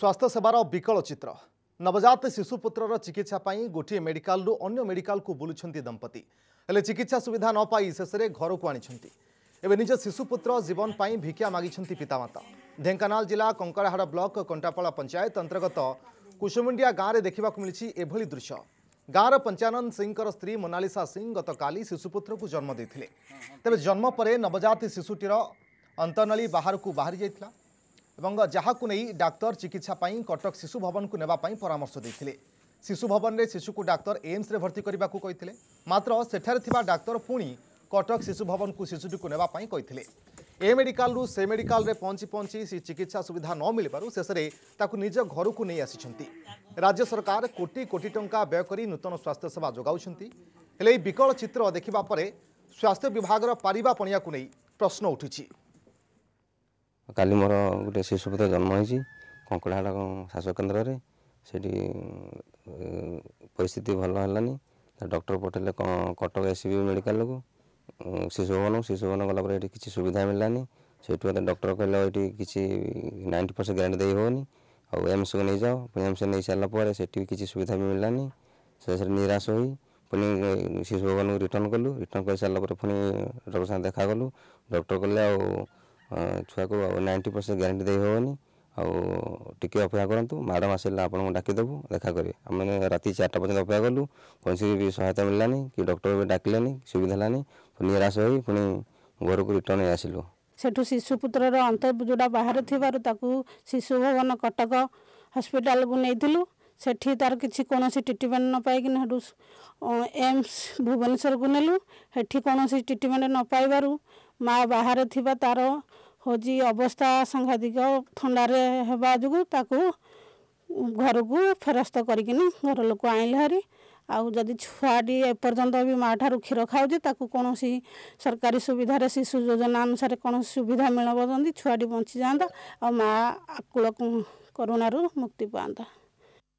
ସ୍ୱାସ୍ଥ୍ୟ ସେବାର ବିକଳ ଚିତ୍ର ନବଜାତ ଶିଶୁପୁତ୍ରର ଚିକିତ୍ସା ପାଇଁ ଗୋଟିଏ ମେଡିକାଲରୁ ଅନ୍ୟ ମେଡିକାଲକୁ ବୁଲୁଛନ୍ତି ଦମ୍ପତି ହେଲେ ଚିକିତ୍ସା ସୁବିଧା ନ ପାଇ ଶେଷରେ ଘରକୁ ଆଣିଛନ୍ତି ଏବେ ନିଜ ଶିଶୁପୁତ୍ର ଜୀବନ ପାଇଁ ଭିକ୍ଷା ମାଗିଛନ୍ତି ପିତାମାତା ଢେଙ୍କାନାଳ ଜିଲ୍ଲା କଙ୍କଡ଼ାହାଡ଼ ବ୍ଲକ କଣ୍ଟାପଡ଼ା ପଞ୍ଚାୟତ ଅନ୍ତର୍ଗତ କୁସୁମୁଣ୍ଡିଆ ଗାଁରେ ଦେଖିବାକୁ ମିଳିଛି ଏଭଳି ଦୃଶ୍ୟ ଗାଁର ପଞ୍ଚାନନ୍ଦ ସିଂଙ୍କର ସ୍ତ୍ରୀ ମୋନାଲିସା ସିଂ ଗତକାଲି ଶିଶୁପୁତ୍ରକୁ ଜନ୍ମ ଦେଇଥିଲେ ତେବେ ଜନ୍ମ ପରେ ନବଜାତ ଶିଶୁଟିର ଅନ୍ତନଳୀ ବାହାରକୁ ବାହାରି ଯାଇଥିଲା এবং ଯାହାକୁ ନେଇ ଡାକ୍ତର ଚିକିତ୍ସା ପାଇଁ କଟକ ଶିଶୁ ଭବନକୁ ନେବା ପାଇଁ ପରାମର୍ଶ ଦେଇଥିଲେ ଶିଶୁ ଭବନରେ ଶିଶୁକୁ ଡାକ୍ତର ଏମ୍ସରେ ଭର୍ତ୍ତି କରିବାକୁ କହିଥିଲେ ମାତ୍ର ସେଠାରେ ଥିବା ଡାକ୍ତର ପୁଣି କଟକ ଶିଶୁ ଭବନକୁ ଶିଶୁଟିକୁ ନେବା ପାଇଁ କହିଥିଲେ ଏ ମେଡିକାଲରୁ ସେ ମେଡିକାଲରେ ପହଞ୍ଚି ପହଞ୍ଚି ସେ ଚିକିତ୍ସା ସୁବିଧା ନ ମିଳିବାରୁ ଶେଷରେ ତାକୁ ନିଜ ଘରକୁ ନେଇ ଆସିଛନ୍ତି ରାଜ୍ୟ ସରକାର କୋଟି କୋଟି ଟଙ୍କା ବ୍ୟୟ କରି ନୂତନ ସ୍ୱାସ୍ଥ୍ୟସେବା ଯୋଗାଉଛନ୍ତି ହେଲେ ଏହି ବିକଳ ଚିତ୍ର ଦେଖିବା ପରେ ସ୍ୱାସ୍ଥ୍ୟ ବିଭାଗର ପାରିବା ପଣିଆକୁ ନେଇ ପ୍ରଶ୍ନ ଉଠୁଛି କାଲି ମୋର ଗୋଟେ ଶିଶୁପୁତ୍ର ଜନ୍ମ ହେଇଛି କଙ୍କଡ଼ାହାଡ଼ ସ୍ୱାସ୍ଥ୍ୟ କେନ୍ଦ୍ରରେ ସେଠି ପରିସ୍ଥିତି ଭଲ ହେଲାନି ଡକ୍ଟର ପଠାଇଲେ କଟକ ଏସ୍ସିବି ମେଡ଼ିକାଲକୁ ଶିଶୁଭବନ ଶିଶୁଭବନ ଗଲା ପରେ ଏଠି କିଛି ସୁବିଧା ମିଳିଲାନି ସେଇଠୁ ମୋତେ ଡକ୍ଟର କହିଲେ ଏଠି କିଛି ନାଇଣ୍ଟି ପରସେଣ୍ଟ ଗ୍ୟାରେଣ୍ଟି ଦେଇ ହେଉନି ଆଉ ଏମ୍ସକୁ ନେଇଯାଅ ପୁଣି ଏମ୍ସ ନେଇସାରିଲା ପରେ ସେଠି ବି କିଛି ସୁବିଧା ବି ମିଳିଲାନି ଶେଷରେ ନିରାଶ ହୋଇ ପୁଣି ଶିଶୁଭବନକୁ ରିଟର୍ଣ୍ଣ କଲୁ ରିଟର୍ଣ୍ଣ କରିସାରିଲା ପରେ ପୁଣି ଡକ୍ଟର ସାଙ୍ଗେ ଦେଖା କଲୁ ଡକ୍ଟର କହିଲେ ଆଉ ଛୁଆକୁ ନାଇଣ୍ଟି ପରସେଣ୍ଟ ଗ୍ୟାରେଣ୍ଟି ଦେଇ ହେବନି ଆଉ ଟିକେ ଅପେକ୍ଷା କରନ୍ତୁ ମ୍ୟାଡ଼ାମ୍ ଆସିଲେ ଆପଣଙ୍କୁ ଡାକିଦେବୁ ଦେଖା କରିବେ ଆମେ ରାତି ଚାରିଟା ପର୍ଯ୍ୟନ୍ତ ଅପେକ୍ଷା କଲୁ କୌଣସି ବି ସହାୟତା ମିଳିଲାନି କି ଡକ୍ଟର ବି ଡାକିଲେନି ସୁବିଧା ହେଲାନି ପୁଣି ନିରାଶ ହୋଇ ପୁଣି ଘରକୁ ରିଟର୍ନ ହେଇ ଆସିଲୁ ସେଠୁ ଶିଶୁପୁତ୍ରର ଅନ୍ତ ଯେଉଁଟା ବାହାରେ ଥିବାରୁ ତାକୁ ଶିଶୁ ଭବନ କଟକ ହସ୍ପିଟାଲକୁ ନେଇଥିଲୁ ସେଠି ତାର କିଛି କୌଣସି ଟ୍ରିଟମେଣ୍ଟ ନ ପାଇକିନା ସେଠୁ ଏମ୍ସ ଭୁବନେଶ୍ୱରକୁ ନେଲୁ ସେଠି କୌଣସି ଟ୍ରିଟମେଣ୍ଟ ନ ପାଇବାରୁ ମା ବାହାରେ ଥିବା ତାର ହେଉଛି ଅବସ୍ଥା ସାଂଘାତିକ ଥଣ୍ଡାରେ ହେବା ଯୋଗୁଁ ତାକୁ ଘରକୁ ଫେରସ୍ତ କରିକିନି ଘର ଲୋକ ଆଣିଲେ ହାରି ଆଉ ଯଦି ଛୁଆଟି ଏପର୍ଯ୍ୟନ୍ତ ବି ମା' ଠାରୁ କ୍ଷୀର ଖାଉଛି ତାକୁ କୌଣସି ସରକାରୀ ସୁବିଧାରେ ଶିଶୁ ଯୋଜନା ଅନୁସାରେ କୌଣସି ସୁବିଧା ମିଳିବ ଯଦି ଛୁଆଟି ବଞ୍ଚିଯାଆନ୍ତା ଆଉ ମା' ଆକୁଳ କରୋନାରୁ ମୁକ୍ତି ପାଆନ୍ତା